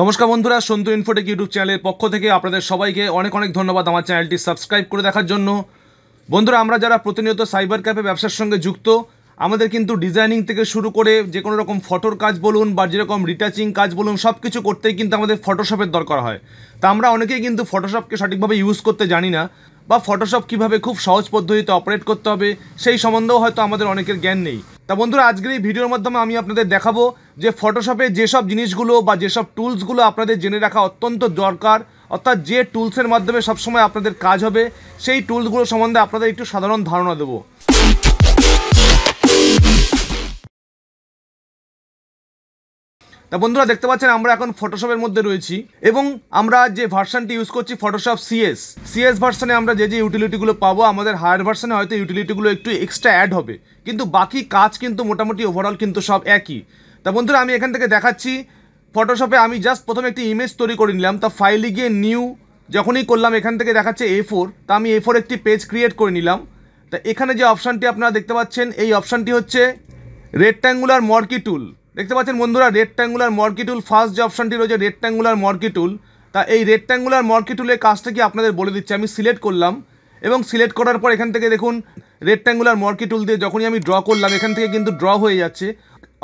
নমস্কার বন্ধুরা Santu Infotech YouTube চ্যানেলের পক্ষ থেকে আপনাদের সবাইকে অনেক অনেক ধন্যবাদ আমার চ্যানেলটি সাবস্ক্রাইব করে দেখার জন্য বন্ধুরা আমরা যারা প্রতিনিয়ত সাইবার ক্যাফে ব্যবসার সঙ্গে যুক্ত আমাদের কিন্তু ডিজাইনিং থেকে শুরু করে যে কোনো রকম ফটোর কাজ বলুন বা যেরকম রিটাচিং কাজ বলুন সব কিছু করতেই কিন্তু আমাদের ফটোশপের দরকার হয় তা আমরা অনেকেই কিন্তু ফটোশপকে সঠিকভাবে ইউজ করতে জানি না বা ফটোশপ কীভাবে খুব সহজ পদ্ধতিতে অপারেট করতে হবে সেই সম্বন্ধেও হয়তো আমাদের অনেকের জ্ঞান নেই তা বন্ধুরা আজকের এই ভিডিওর মাধ্যমে আমি আপনাদের দেখাবো যে ফটোশপে যেসব জিনিসগুলো বা যেসব টুলসগুলো আপনাদের জেনে রাখা অত্যন্ত দরকার অর্থাৎ যে টুলসের মাধ্যমে সবসময় আপনাদের কাজ হবে সেই টুলসগুলো সম্বন্ধে আপনাদের একটু সাধারণ ধারণা দেবো তা বন্ধুরা দেখতে পাচ্ছেন আমরা এখন ফটোশপের মধ্যে রয়েছি এবং আমরা যে ভার্সানটি ইউজ করছি ফটোশপ সিএস সিএস ভার্সানে আমরা যে যে ইউটিলিটিগুলো পাবো আমাদের হায়ার ভার্সানে হয়তো ইউটিলিটিগুলো একটু এক্সট্রা অ্যাড হবে কিন্তু বাকি কাজ কিন্তু মোটামুটি ওভারঅল কিন্তু সব একই তা বন্ধুরা আমি এখান থেকে দেখাচ্ছি ফটোশপে আমি জাস্ট প্রথমে একটি ইমেজ তৈরি করে নিলাম তা ফাইলে গিয়ে নিউ যখনই করলাম এখান থেকে দেখাচ্ছে এ ফোর তা আমি এ ফোর একটি পেজ ক্রিয়েট করে নিলাম তা এখানে যে অপশানটি আপনারা দেখতে পাচ্ছেন এই অপশানটি হচ্ছে রেক্ট্যাঙ্গুলার মর্কি টুল দেখতে পাচ্ছেন বন্ধুরা রেক্ট্যাঙ্গুলার মর্কিটুল ফার্স্ট যে অপশানটি রয়েছে রেক্ট্যাঙ্গুলার মর্কিটুল তা এই রেক্ট্যাঙ্গুলার মর্কিটুলের কাজটা কি আপনাদের বলে দিচ্ছি আমি সিলেক্ট করলাম এবং সিলেক্ট করার পর এখান থেকে দেখুন রেক্ট্যাঙ্গুলার মর্কিটুল দিয়ে যখনই আমি ড্র করলাম এখান থেকে কিন্তু ড্র হয়ে যাচ্ছে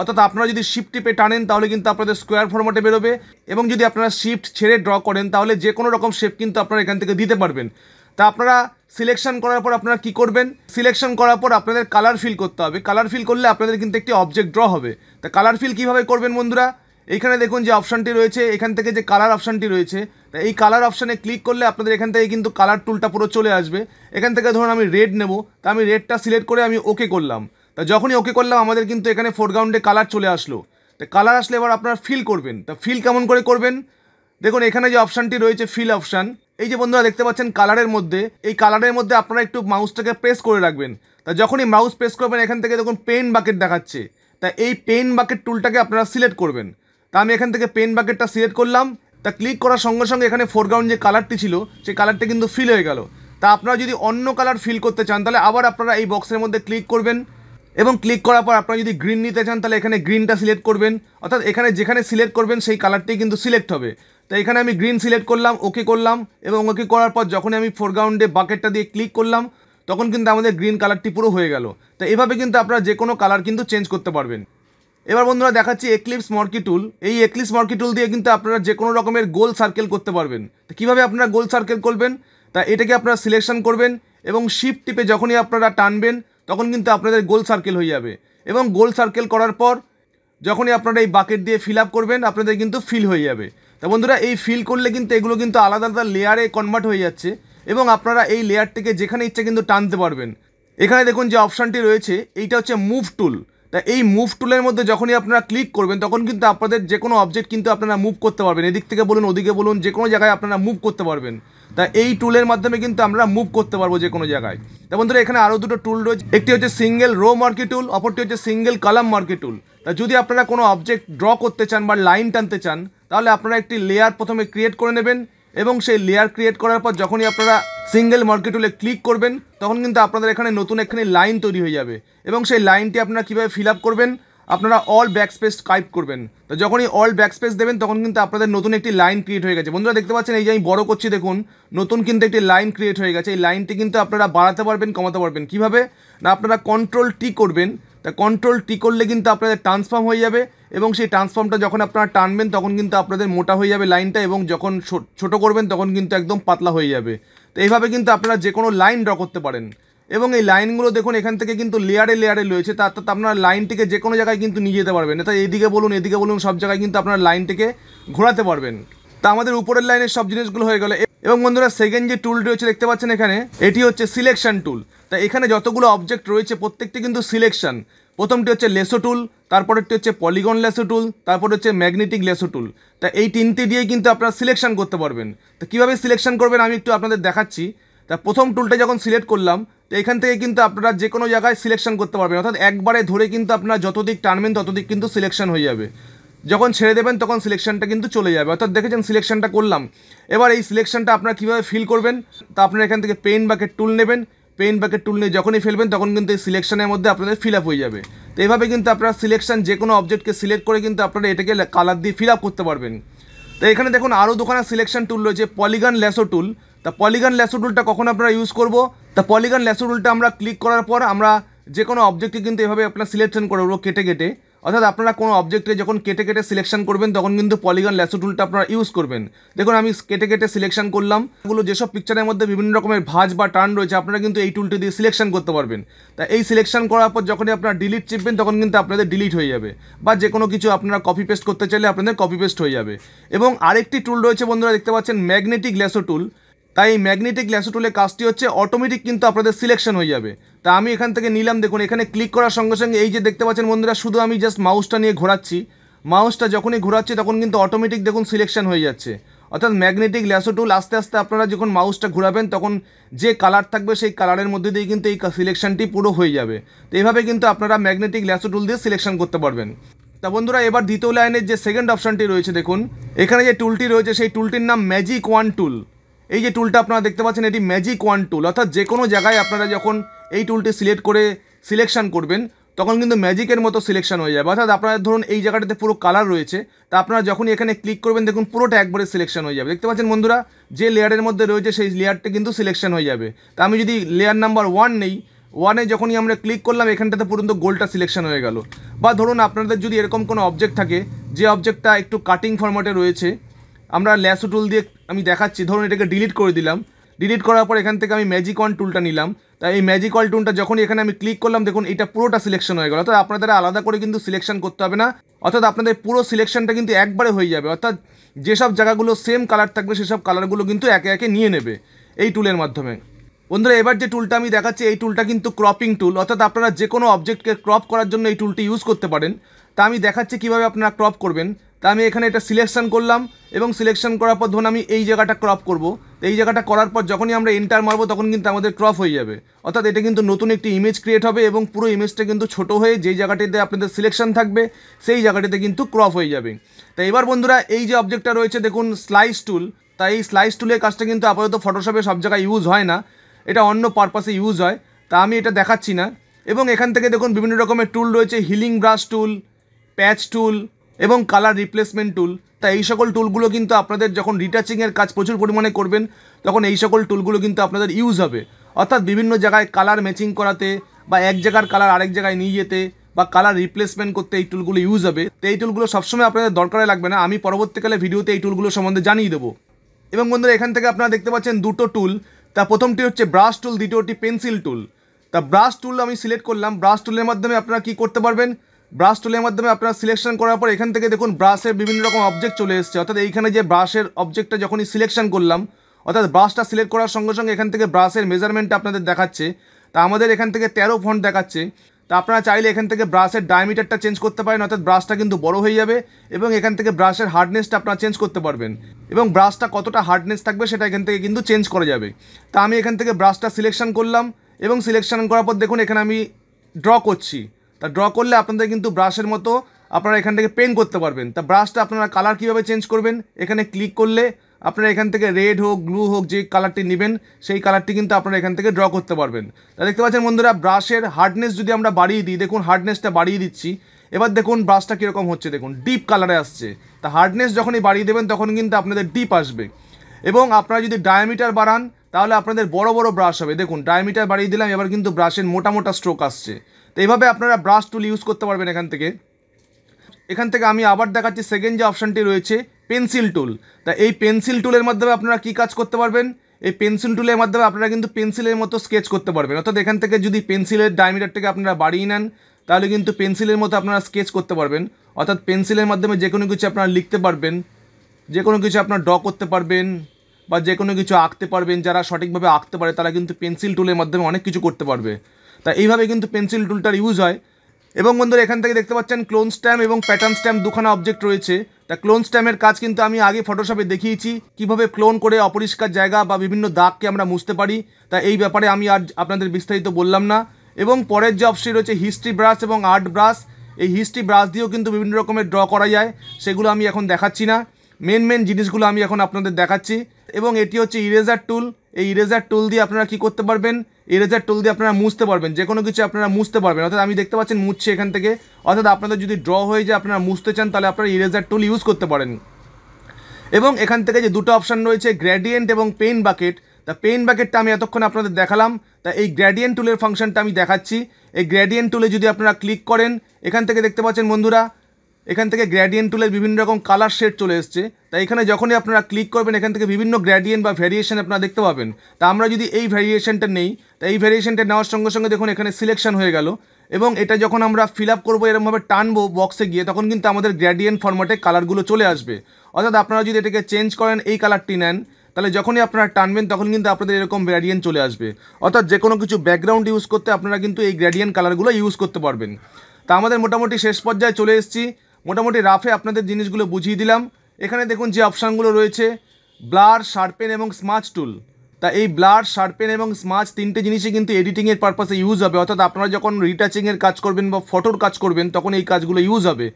অর্থাৎ আপনারা যদি শিফট টিপে টানেন তাহলে কিন্তু আপনাদের স্কোয়ার ফর্মেটে বেরোবে এবং যদি আপনারা শিফট ছেড়ে ড্র করেন তাহলে যে কোনো রকম শেপ কিন্তু আপনারা এখান থেকে দিতে পারবেন তা আপনারা সিলেকশন করার পর আপনারা কি করবেন সিলেকশন করার পর আপনাদের কালার ফিল করতে হবে কালার ফিল করলে আপনাদের কিন্তু একটি অবজেক্ট ড্র হবে তা কালার ফিল কীভাবে করবেন বন্ধুরা এখানে দেখুন যে অপশানটি রয়েছে এখান থেকে যে কালার অপশানটি রয়েছে তা এই কালার অপশানে ক্লিক করলে আপনাদের এখান থেকে কিন্তু কালার টুলটা পুরো চলে আসবে এখান থেকে ধরুন আমি রেড নেব তা আমি রেডটা সিলেক্ট করে আমি ওকে করলাম তা যখনই ওকে করলাম আমাদের কিন্তু এখানে ফোরগ্রাউন্ডে কালার চলে আসলো তা কালার আসলে এবার আপনারা ফিল করবেন তা ফিল কেমন করে করবেন দেখুন এখানে যে অপশানটি রয়েছে ফিল অপশান এই যে বন্ধুরা দেখতে পাচ্ছেন কালারের মধ্যে এই কালারের মধ্যে আপনারা একটু মাউসটাকে প্রেস করে রাখবেন তা যখনই মাউস প্রেস করবেন এখান থেকে দেখুন পেন বাকেট দেখাচ্ছে তা এই পেন বাকেট টুলটাকে আপনারা সিলেক্ট করবেন তা আমি এখান থেকে পেন বাকেটটা সিলেক্ট করলাম তা ক্লিক করার সঙ্গে সঙ্গে এখানে ফোরগ্রাউন্ড যে কালারটি ছিল সেই কালারটি কিন্তু ফিল হয়ে গেল তা আপনারা যদি অন্য কালার ফিল করতে চান তাহলে আবার আপনারা এই বক্সের মধ্যে ক্লিক করবেন এবং ক্লিক করার পর আপনারা যদি গ্রিন নিতে চান তাহলে এখানে গ্রিনটা সিলেক্ট করবেন অর্থাৎ এখানে যেখানে সিলেক্ট করবেন সেই কালারটি কিন্তু সিলেক্ট হবে তো এখানে আমি গ্রিন সিলেক্ট করলাম ওকে করলাম এবং ওকে করার পর যখন আমি ফোরগ্রাউন্ডে বাকেটটা দিয়ে ক্লিক করলাম তখন কিন্তু আমাদের গ্রিন কালারটি পুরো হয়ে গেল তো এভাবে কিন্তু আপনারা যে কোনো কালার কিন্তু চেঞ্জ করতে পারবেন এবার বন্ধুরা দেখাচ্ছি এক্লিপস মর্কি টুল এই এক্লিপস মর্কি টুল দিয়ে কিন্তু আপনারা যে কোনো রকমের গোল সার্কেল করতে পারবেন তো কীভাবে আপনারা গোল সার্কেল করবেন তা এটাকে আপনারা সিলেকশন করবেন এবং শিপ টিপে যখনই আপনারা টানবেন তখন কিন্তু আপনাদের গোল সার্কেল হয়ে যাবে এবং গোল সার্কেল করার পর যখনই আপনারা এই বাকেট দিয়ে ফিল আপ করবেন আপনাদের কিন্তু ফিল হয়ে যাবে তা বন্ধুরা এই ফিল করলে কিন্তু এগুলো কিন্তু আলাদা আলাদা লেয়ারে কনভার্ট হয়ে যাচ্ছে এবং আপনারা এই লেয়ারটিকে যেখানে ইচ্ছা কিন্তু টানতে পারবেন এখানে দেখুন যে অপশানটি রয়েছে এইটা হচ্ছে মুভ টুল তা এই মুভ টুলের মধ্যে যখনই আপনারা ক্লিক করবেন তখন কিন্তু আপনাদের যে কোনো অবজেক্ট কিন্তু আপনারা মুভ করতে পারবেন এদিক থেকে বলুন ওদিকে বলুন যে কোনো জায়গায় আপনারা মুভ করতে পারবেন তা এই টুলের মাধ্যমে কিন্তু আমরা মুভ করতে পারবো যে কোনো জায়গায় তা বন্ধুরা এখানে আরও দুটো টুল রয়েছে একটি হচ্ছে সিঙ্গেল রো মার্কি টুল অপরটি হচ্ছে সিঙ্গেল কালাম মার্কি টুল তা যদি আপনারা কোনো অবজেক্ট ড্র করতে চান বা লাইন টানতে চান তাহলে আপনারা একটি লেয়ার প্রথমে ক্রিয়েট করে নেবেন এবং সেই লেয়ার ক্রিয়েট করার পর যখনই আপনারা সিঙ্গেল মার্কেটুলে ক্লিক করবেন তখন কিন্তু আপনাদের এখানে নতুন একখানি লাইন তৈরি হয়ে যাবে এবং সেই লাইনটি আপনারা কীভাবে ফিল আপ করবেন আপনারা অল ব্যাকস্পেস টাইপ করবেন তো যখনই অল ব্যাকস্পেস দেবেন তখন কিন্তু আপনাদের নতুন একটি লাইন ক্রিয়েট হয়ে গেছে বন্ধুরা দেখতে পাচ্ছেন এই যে আমি বড় করছি দেখুন নতুন কিন্তু একটি লাইন ক্রিয়েট হয়ে গেছে এই লাইনটি কিন্তু আপনারা বাড়াতে পারবেন কমাতে পারবেন কিভাবে না আপনারা কন্ট্রোল টি করবেন তা কন্ট্রোল টি করলে কিন্তু আপনাদের ট্রান্সফর্ম হয়ে যাবে এবং সেই ট্রান্সফর্মটা যখন আপনারা টানবেন তখন কিন্তু আপনাদের মোটা হয়ে যাবে লাইনটা এবং যখন ছোট করবেন তখন কিন্তু একদম পাতলা হয়ে যাবে তো এইভাবে কিন্তু আপনারা যে কোনো লাইন ড্র করতে পারেন এবং এই লাইনগুলো দেখুন এখান থেকে কিন্তু লেয়ারে লেয়ারে রয়েছে তা অর্থাৎ আপনার লাইনটিকে যে কোনো জায়গায় কিন্তু নিয়ে যেতে পারবেন তাই এদিকে বলুন এদিকে বলুন সব জায়গায় কিন্তু আপনার লাইনটিকে ঘোরাতে পারবেন তা আমাদের উপরের লাইনের সব জিনিসগুলো হয়ে গেলে এবং বন্ধুরা সেকেন্ড যে টুল রয়েছে দেখতে পাচ্ছেন এখানে এটি হচ্ছে সিলেকশন টুল তা এখানে যতগুলো অবজেক্ট রয়েছে প্রত্যেকটি কিন্তু সিলেকশন প্রথমটি হচ্ছে লেসো টুল তারপরেরটি হচ্ছে পলিগন লেসো টুল তারপর হচ্ছে ম্যাগনেটিক লেসো টুল তা এই তিনটি দিয়ে কিন্তু আপনারা সিলেকশন করতে পারবেন তো কীভাবে সিলেকশন করবেন আমি একটু আপনাদের দেখাচ্ছি তা প্রথম টুলটা যখন সিলেক্ট করলাম তো এখান থেকে কিন্তু আপনারা যে কোনো জায়গায় সিলেকশন করতে পারবেন অর্থাৎ একবারে ধরে কিন্তু আপনারা যত দিক টানবেন তত দিক কিন্তু সিলেকশন হয়ে যাবে যখন ছেড়ে দেবেন তখন সিলেকশনটা কিন্তু চলে যাবে অর্থাৎ দেখেছেন সিলেকশনটা করলাম এবার এই সিলেকশনটা আপনারা কীভাবে ফিল করবেন তা আপনারা এখান থেকে পেন বাকেট টুল নেবেন পেন বাকেট টুল নিয়ে যখনই ফেলবেন তখন কিন্তু এই সিলেকশানের মধ্যে আপনাদের ফিল আপ হয়ে যাবে তো এইভাবে কিন্তু আপনারা সিলেকশন যে কোনো অবজেক্টকে সিলেক্ট করে কিন্তু আপনারা এটাকে কালার দিয়ে ফিল আপ করতে পারবেন তো এখানে দেখুন আরও দোকানের সিলেকশন টুল রয়েছে পলিগান ল্যাসো টুল তা পলিগান ল্যাসো টুলটা কখন আপনারা ইউজ করব তা পলিগান ল্যাসো টুলটা আমরা ক্লিক করার পর আমরা যে কোনো অবজেক্টকে কিন্তু এভাবে আপনার সিলেকশন করে কেটে কেটে অর্থাৎ আপনারা কোনো অবজেক্টে যখন কেটে কেটে সিলেকশন করবেন তখন কিন্তু পলিগন ল্যাসো টুলটা আপনারা ইউজ করবেন দেখুন আমি কেটে কেটে সিলেকশন করলাম এগুলো যেসব পিকচারের মধ্যে বিভিন্ন রকমের ভাঁজ বা টার্ন রয়েছে আপনারা কিন্তু এই টুলটি দিয়ে সিলেকশন করতে পারবেন তা এই সিলেকশন করার পর যখনই আপনারা ডিলিট চিপবেন তখন কিন্তু আপনাদের ডিলিট হয়ে যাবে বা যে কোনো কিছু আপনারা কপি পেস্ট করতে চাইলে আপনাদের কপি পেস্ট হয়ে যাবে এবং আরেকটি টুল রয়েছে বন্ধুরা দেখতে পাচ্ছেন ম্যাগনেটিক ল্যাসো টুল তাই এই ম্যাগনেটিক ল্যাসোটুলের কাজটি হচ্ছে অটোমেটিক কিন্তু আপনাদের সিলেকশন হয়ে যাবে তা আমি এখান থেকে নিলাম দেখুন এখানে ক্লিক করার সঙ্গে সঙ্গে এই যে দেখতে পাচ্ছেন বন্ধুরা শুধু আমি জাস্ট মাউসটা নিয়ে ঘোরাচ্ছি মাউসটা যখনই ঘোরাচ্ছি তখন কিন্তু অটোমেটিক দেখুন সিলেকশন হয়ে যাচ্ছে অর্থাৎ ম্যাগনেটিক ল্যাসো টুল আস্তে আস্তে আপনারা যখন মাউসটা ঘোরাবেন তখন যে কালার থাকবে সেই কালারের মধ্যে দিয়ে কিন্তু এই সিলেকশনটি পুরো হয়ে যাবে তো এইভাবে কিন্তু আপনারা ম্যাগনেটিক ল্যাসো টুল দিয়ে সিলেকশন করতে পারবেন তা বন্ধুরা এবার দ্বিতীয় লাইনের যে সেকেন্ড অপশানটি রয়েছে দেখুন এখানে যে টুলটি রয়েছে সেই টুলটির নাম ম্যাজিক ওয়ান টুল এই যে টুলটা আপনারা দেখতে পাচ্ছেন এটি ম্যাজিক ওয়ান টুল অর্থাৎ যে কোনো জায়গায় আপনারা যখন এই টুলটি সিলেক্ট করে সিলেকশান করবেন তখন কিন্তু ম্যাজিকের মতো সিলেকশন হয়ে যাবে অর্থাৎ আপনার ধরুন এই জায়গাটাতে পুরো কালার রয়েছে তা আপনারা যখনই এখানে ক্লিক করবেন দেখুন পুরোটা একবারে সিলেকশন হয়ে যাবে দেখতে পাচ্ছেন বন্ধুরা যে লেয়ারের মধ্যে রয়েছে সেই লেয়ারটা কিন্তু সিলেকশন হয়ে যাবে তা আমি যদি লেয়ার নাম্বার ওয়ান নেই ওয়ানে যখনই আমরা ক্লিক করলাম এখানটাতে পুরন্ত গোলটা সিলেকশন হয়ে গেল বা ধরুন আপনাদের যদি এরকম কোনো অবজেক্ট থাকে যে অবজেক্টটা একটু কাটিং ফরম্যাটে রয়েছে আমরা ল্যাসো টুল দিয়ে আমি দেখাচ্ছি ধরুন এটাকে ডিলিট করে দিলাম ডিলিট করার পর এখান থেকে আমি ম্যাজিক অন টুলটা নিলাম তাই এই ম্যাজিক অল টুলটা যখনই এখানে আমি ক্লিক করলাম দেখুন এটা পুরোটা সিলেকশন হয়ে গেল অর্থাৎ আপনাদের আলাদা করে কিন্তু সিলেকশন করতে হবে না অর্থাৎ আপনাদের পুরো সিলেকশনটা কিন্তু একবারে হয়ে যাবে অর্থাৎ যেসব জায়গাগুলো সেম কালার থাকবে সেসব কালারগুলো কিন্তু একে একে নিয়ে নেবে এই টুলের মাধ্যমে বন্ধুরা এবার যে টুলটা আমি দেখাচ্ছি এই টুলটা কিন্তু ক্রপিং টুল অর্থাৎ আপনারা যে কোনো অবজেক্টকে ক্রপ করার জন্য এই টুলটি ইউজ করতে পারেন তা আমি দেখাচ্ছি কিভাবে আপনারা ক্রপ করবেন তা আমি এখানে এটা সিলেকশন করলাম এবং সিলেকশন করার পর ধরুন আমি এই জায়গাটা ক্রপ করব তো এই জায়গাটা করার পর যখনই আমরা এন্টার মারবো তখন কিন্তু আমাদের ক্রপ হয়ে যাবে অর্থাৎ এটা কিন্তু নতুন একটি ইমেজ ক্রিয়েট হবে এবং পুরো ইমেজটা কিন্তু ছোট হয়ে যেই জায়গাটিতে আপনাদের সিলেকশন থাকবে সেই জায়গাটিতে কিন্তু ক্রপ হয়ে যাবে তা এবার বন্ধুরা এই যে অবজেক্টটা রয়েছে দেখুন স্লাইস টুল তাই এই স্লাইস টুলের কাজটা কিন্তু আপাতত ফটোশপে সব জায়গায় ইউজ হয় না এটা অন্য পারপাসে ইউজ হয় তা আমি এটা দেখাচ্ছি না এবং এখান থেকে দেখুন বিভিন্ন রকমের টুল রয়েছে হিলিং ব্রাশ টুল প্যাচ টুল এবং কালার রিপ্লেসমেন্ট টুল তা এই সকল টুলগুলো কিন্তু আপনাদের যখন রিটাচিংয়ের কাজ প্রচুর পরিমাণে করবেন তখন এই সকল টুলগুলো কিন্তু আপনাদের ইউজ হবে অর্থাৎ বিভিন্ন জায়গায় কালার ম্যাচিং করাতে বা এক জায়গার কালার আরেক জায়গায় নিয়ে যেতে বা কালার রিপ্লেসমেন্ট করতে এই টুলগুলো ইউজ হবে তো এই টুলগুলো সবসময় আপনাদের দরকারে লাগবে না আমি পরবর্তীকালে ভিডিওতে এই টুলগুলো সম্বন্ধে জানিয়ে দেবো এবং বন্ধুরা এখান থেকে আপনারা দেখতে পাচ্ছেন দুটো টুল তা প্রথমটি হচ্ছে ব্রাশ টুল দ্বিতীয়টি পেন্সিল টুল তা ব্রাশ টুল আমি সিলেক্ট করলাম ব্রাশ টুলের মাধ্যমে আপনারা কি করতে পারবেন ব্রাশ টুলের মাধ্যমে আপনারা সিলেকশন করার পর এখান থেকে দেখুন ব্রাশের বিভিন্ন রকম অবজেক্ট চলে এসছে অর্থাৎ এইখানে যে ব্রাশের অবজেক্টটা যখনই সিলেকশন করলাম অর্থাৎ ব্রাশটা সিলেক্ট করার সঙ্গে সঙ্গে এখান থেকে ব্রাশের মেজারমেন্টটা আপনাদের দেখাচ্ছে তা আমাদের এখান থেকে তেরো ফন্ট দেখাচ্ছে তা আপনারা চাইলে এখান থেকে ব্রাশের ডায়ামিটারটা চেঞ্জ করতে পারেন অর্থাৎ ব্রাশটা কিন্তু বড় হয়ে যাবে এবং এখান থেকে ব্রাশের হার্ডনেসটা আপনারা চেঞ্জ করতে পারবেন এবং ব্রাশটা কতটা হার্ডনেস থাকবে সেটা এখান থেকে কিন্তু চেঞ্জ করা যাবে তা আমি এখান থেকে ব্রাশটা সিলেকশন করলাম এবং সিলেকশন করার পর দেখুন এখানে আমি ড্র করছি তা ড্র করলে আপনাদের কিন্তু ব্রাশের মতো আপনারা এখান থেকে পেন করতে পারবেন তা ব্রাশটা আপনারা কালার কীভাবে চেঞ্জ করবেন এখানে ক্লিক করলে আপনারা এখান থেকে রেড হোক ব্লু হোক যে কালারটি নেবেন সেই কালারটি কিন্তু আপনারা এখান থেকে ড্র করতে পারবেন তা দেখতে পাচ্ছেন বন্ধুরা ব্রাশের হার্ডনেস যদি আমরা বাড়িয়ে দিই দেখুন হার্ডনেসটা বাড়িয়ে দিচ্ছি এবার দেখুন ব্রাশটা কীরকম হচ্ছে দেখুন ডিপ কালারে আসছে তা হার্ডনেস যখনই বাড়িয়ে দেবেন তখন কিন্তু আপনাদের ডিপ আসবে এবং আপনারা যদি ডায়ামিটার বাড়ান তাহলে আপনাদের বড় বড় ব্রাশ হবে দেখুন ডায়ামিটার বাড়িয়ে দিলাম এবার কিন্তু ব্রাশের মোটা মোটা স্ট্রোক আসছে এইভাবে আপনারা ব্রাশ টুল ইউজ করতে পারবেন এখান থেকে এখান থেকে আমি আবার দেখাচ্ছি সেকেন্ড যে অপশানটি রয়েছে পেন্সিল টুল তা এই পেন্সিল টুলের মাধ্যমে আপনারা কি কাজ করতে পারবেন এই পেন্সিল টুলের মাধ্যমে আপনারা কিন্তু পেন্সিলের মতো স্কেচ করতে পারবেন অর্থাৎ এখান থেকে যদি পেন্সিলের ডায়মিটারটাকে আপনারা বাড়িয়ে নেন তাহলে কিন্তু পেন্সিলের মতো আপনারা স্কেচ করতে পারবেন অর্থাৎ পেন্সিলের মাধ্যমে যে কোনো কিছু আপনারা লিখতে পারবেন যে কোনো কিছু আপনার ড্র করতে পারবেন বা যে কোনো কিছু আঁকতে পারবেন যারা সঠিকভাবে আঁকতে পারে তারা কিন্তু পেন্সিল টুলের মাধ্যমে অনেক কিছু করতে পারবে তা এইভাবে কিন্তু পেন্সিল টুলটার ইউজ হয় এবং বন্ধুরা এখান থেকে দেখতে পাচ্ছেন ক্লোন স্ট্যাম্প এবং প্যাটার্ন স্ট্যাম্প দুখানা অবজেক্ট রয়েছে তা ক্লোন স্ট্যাম্পের কাজ কিন্তু আমি আগে ফটোশপে দেখিয়েছি কিভাবে ক্লোন করে অপরিষ্কার জায়গা বা বিভিন্ন দাগকে আমরা মুছতে পারি তা এই ব্যাপারে আমি আর আপনাদের বিস্তারিত বললাম না এবং পরের যে অপশন রয়েছে হিস্ট্রি ব্রাশ এবং আর্ট ব্রাশ এই হিস্ট্রি ব্রাশ দিয়েও কিন্তু বিভিন্ন রকমের ড্র করা যায় সেগুলো আমি এখন দেখাচ্ছি না মেন মেন জিনিসগুলো আমি এখন আপনাদের দেখাচ্ছি এবং এটি হচ্ছে ইরেজার টুল এই ইরেজার টুল দিয়ে আপনারা কি করতে পারবেন ইরেজার টুল দিয়ে আপনারা মুছতে পারবেন যে কোনো কিছু আপনারা মুছতে পারবেন অর্থাৎ আমি দেখতে পাচ্ছেন মুছছে এখান থেকে অর্থাৎ আপনাদের যদি ড্র হয়ে যায় আপনারা মুছতে চান তাহলে আপনারা ইরেজার টুল ইউজ করতে পারেন এবং এখান থেকে যে দুটো অপশান রয়েছে গ্র্যাডিয়েন্ট এবং পেন বাকেট তা পেন বাকেটটা আমি এতক্ষণ আপনাদের দেখালাম তা এই গ্র্যাডিয়েন্ট টুলের ফাংশনটা আমি দেখাচ্ছি এই গ্র্যাডিয়েন্ট টুলে যদি আপনারা ক্লিক করেন এখান থেকে দেখতে পাচ্ছেন বন্ধুরা এখান থেকে গ্র্যাডিয়েন্ট টুলের বিভিন্ন রকম কালার শেড চলে এসছে তাই এখানে যখনই আপনারা ক্লিক করবেন এখান থেকে বিভিন্ন গ্র্যাডিয়েন্ট বা ভ্যারিয়েশন আপনারা দেখতে পাবেন তা আমরা যদি এই ভ্যারিয়েশনটা নেই তাই এই ভ্যারিয়েশনটা নেওয়ার সঙ্গে সঙ্গে দেখুন এখানে সিলেকশন হয়ে গেল এবং এটা যখন আমরা ফিল আপ করবো এরকমভাবে টানবো বক্সে গিয়ে তখন কিন্তু আমাদের গ্র্যাডিয়েন্ট ফর্মেটে কালারগুলো চলে আসবে অর্থাৎ আপনারা যদি এটাকে চেঞ্জ করেন এই কালারটি নেন তাহলে যখনই আপনারা টানবেন তখন কিন্তু আপনাদের এরকম গ্র্যাডিয়েন্ট চলে আসবে অর্থাৎ যে কোনো কিছু ব্যাকগ্রাউন্ড ইউজ করতে আপনারা কিন্তু এই গ্র্যাডিয়েন্ট কালারগুলো ইউজ করতে পারবেন তা আমাদের মোটামুটি শেষ পর্যায়ে চলে এসেছি মোটামুটি রাফে আপনাদের জিনিসগুলো বুঝিয়ে দিলাম এখানে দেখুন যে অপশানগুলো রয়েছে ব্লার শার্পেন এবং স্মাচ টুল তা এই ব্লার শার্পেন এবং স্মাচ তিনটে জিনিসই কিন্তু এডিটিংয়ের পারপাসে ইউজ হবে অর্থাৎ আপনারা যখন রিটাচিংয়ের কাজ করবেন বা ফটোর কাজ করবেন তখন এই কাজগুলো ইউজ হবে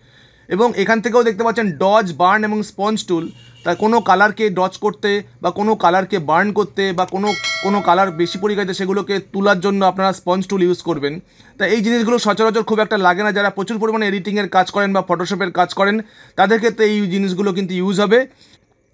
এবং এখান থেকেও দেখতে পাচ্ছেন ডজ বার্ন এবং স্পঞ্জ টুল তাই কোনো কালারকে ডচ করতে বা কোনো কালারকে বার্ন করতে বা কোনো কোনো কালার বেশি পরিকাতে সেগুলোকে তোলার জন্য আপনারা স্পঞ্জ টুল ইউজ করবেন তা এই জিনিসগুলো সচরাচর খুব একটা লাগে না যারা প্রচুর পরিমাণে এডিটিংয়ের কাজ করেন বা ফটোশপের কাজ করেন তাদের ক্ষেত্রে এই জিনিসগুলো কিন্তু ইউজ হবে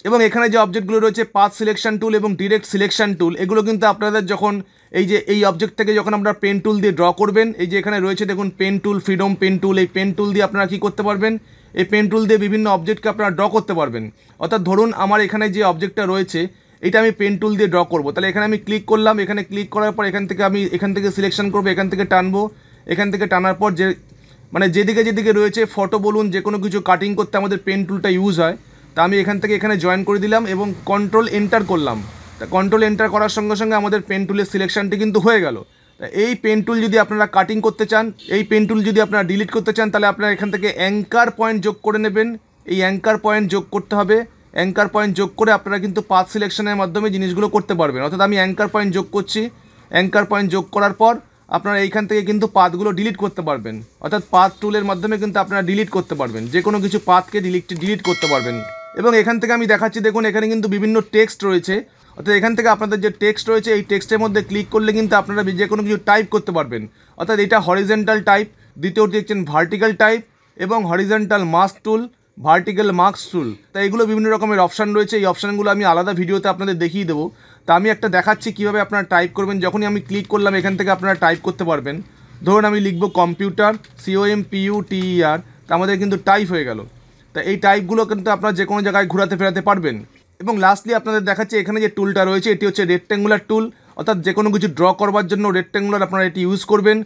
এবং এখানে যে অবজেক্টগুলো রয়েছে পাথ সিলেকশন টুল এবং ডিরেক্ট সিলেকশন টুল এগুলো কিন্তু আপনাদের যখন এই যে এই অবজেক্ট থেকে যখন আপনারা পেন টুল দিয়ে ড্র করবেন এই যে এখানে রয়েছে দেখুন pen tool freedom pen tool এই পেন টুল দিয়ে আপনারা কী করতে পারবেন এই পেন টুল দিয়ে বিভিন্ন অবজেক্টকে আপনারা ড্র করতে পারবেন অর্থাৎ ধরুন আমার এখানে যে অবজেক্টটা রয়েছে এটা আমি পেন টুল দিয়ে ড্র করবো তাহলে এখানে আমি ক্লিক করলাম এখানে ক্লিক করার পর এখান থেকে আমি এখান থেকে সিলেকশন করবো এখান থেকে টানবো এখান থেকে টানার পর যে মানে যেদিকে যেদিকে রয়েছে ফটো বলুন যে কোনো কিছু কাটিং করতে আমাদের পেন টুলটা ইউজ হয় তা আমি এখান থেকে এখানে জয়েন করে দিলাম এবং কন্ট্রোল এন্টার করলাম তা কন্ট্রোল এন্টার করার সঙ্গে সঙ্গে আমাদের পেন টুলের সিলেকশানটি কিন্তু হয়ে গেল এই পেন টুল যদি আপনারা কাটিং করতে চান এই পেন টুল যদি আপনারা ডিলিট করতে চান তাহলে আপনারা এখান থেকে অ্যাঙ্কার পয়েন্ট যোগ করে নেবেন এই অ্যাঙ্কার পয়েন্ট যোগ করতে হবে অ্যাঙ্কার পয়েন্ট যোগ করে আপনারা কিন্তু পাঁচ সিলেকশনের মাধ্যমে জিনিসগুলো করতে পারবেন অর্থাৎ আমি অ্যাঙ্কার পয়েন্ট যোগ করছি অ্যাঙ্কার পয়েন্ট যোগ করার পর আপনারা এইখান থেকে কিন্তু পাতগুলো ডিলিট করতে পারবেন অর্থাৎ পাত টুলের মাধ্যমে কিন্তু আপনারা ডিলিট করতে পারবেন যে কোনো কিছু পাতকে ডিলিট ডিলিট করতে পারবেন এবং এখান থেকে আমি দেখাচ্ছি দেখুন এখানে কিন্তু বিভিন্ন টেক্সট রয়েছে অর্থাৎ এখান থেকে আপনাদের যে টেক্সট রয়েছে এই টেক্সটের মধ্যে ক্লিক করলে কিন্তু আপনারা যে কোনো কিছু টাইপ করতে পারবেন অর্থাৎ এটা হরিজেন্টাল টাইপ দ্বিতীয়টি দেখছেন ভার্টিক্যাল টাইপ এবং horizontal mask tool vertical mask tool তা এগুলো বিভিন্ন রকমের অপশান রয়েছে এই অপশানগুলো আমি আলাদা ভিডিওতে আপনাদের দেখিয়ে দেবো তা আমি একটা দেখাচ্ছি কীভাবে আপনারা টাইপ করবেন যখনই আমি ক্লিক করলাম এখান থেকে আপনারা টাইপ করতে পারবেন ধরুন আমি লিখবো কম্পিউটার সিওএম পিউ টিইআর তা আমাদের কিন্তু টাইপ হয়ে গেল তা এই টাইপগুলো কিন্তু আপনারা যে কোনো জায়গায় ঘোরাতে ফেরাতে পারবেন এবং লাস্টলি আপনাদের দেখাচ্ছে এখানে যে টুলটা রয়েছে এটি হচ্ছে রেক্টেঙ্গুলার টুল অর্থাৎ যে কোনো কিছু ড্র করবার জন্য রেক্টেঙ্গুলার আপনারা এটি ইউজ করবেন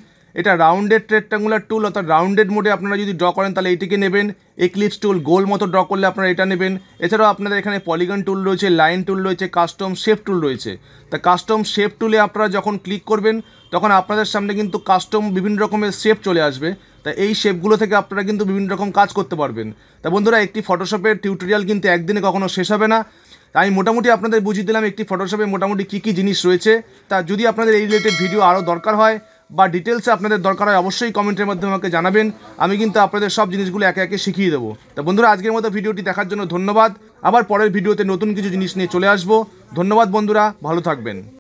এটা রাউন্ডেড ট্রেকটাঙ্গুলার টুল অর্থাৎ রাউন্ডেড মোডে আপনারা যদি ড্র করেন তাহলে এটিকে নেবেন এক্লিপস টুল গোল মতো ড্র করলে আপনারা এটা নেবেন এছাড়াও আপনাদের এখানে পলিগন টুল রয়েছে লাইন টুল রয়েছে কাস্টম শেপ টুল রয়েছে তা কাস্টম শেপ টুলে আপনারা যখন ক্লিক করবেন তখন আপনাদের সামনে কিন্তু কাস্টম বিভিন্ন রকমের শেপ চলে আসবে তা এই শেপগুলো থেকে আপনারা কিন্তু বিভিন্ন রকম কাজ করতে পারবেন তা বন্ধুরা একটি ফটোশপের টিউটোরিয়াল কিন্তু একদিনে কখনো শেষ হবে না আমি মোটামুটি আপনাদের বুঝিয়ে দিলাম একটি ফটোশপে মোটামুটি কী কী জিনিস রয়েছে তা যদি আপনাদের এই রিলেটেড ভিডিও আরও দরকার হয় বা ডিটেলসে আপনাদের দরকার হয় অবশ্যই কমেন্টের মাধ্যমে আমাকে জানাবেন আমি কিন্তু আপনাদের সব জিনিসগুলো একে একে শিখিয়ে দেবো তো বন্ধুরা আজকের মতো ভিডিওটি দেখার জন্য ধন্যবাদ আবার পরের ভিডিওতে নতুন কিছু জিনিস নিয়ে চলে আসবো ধন্যবাদ বন্ধুরা ভালো থাকবেন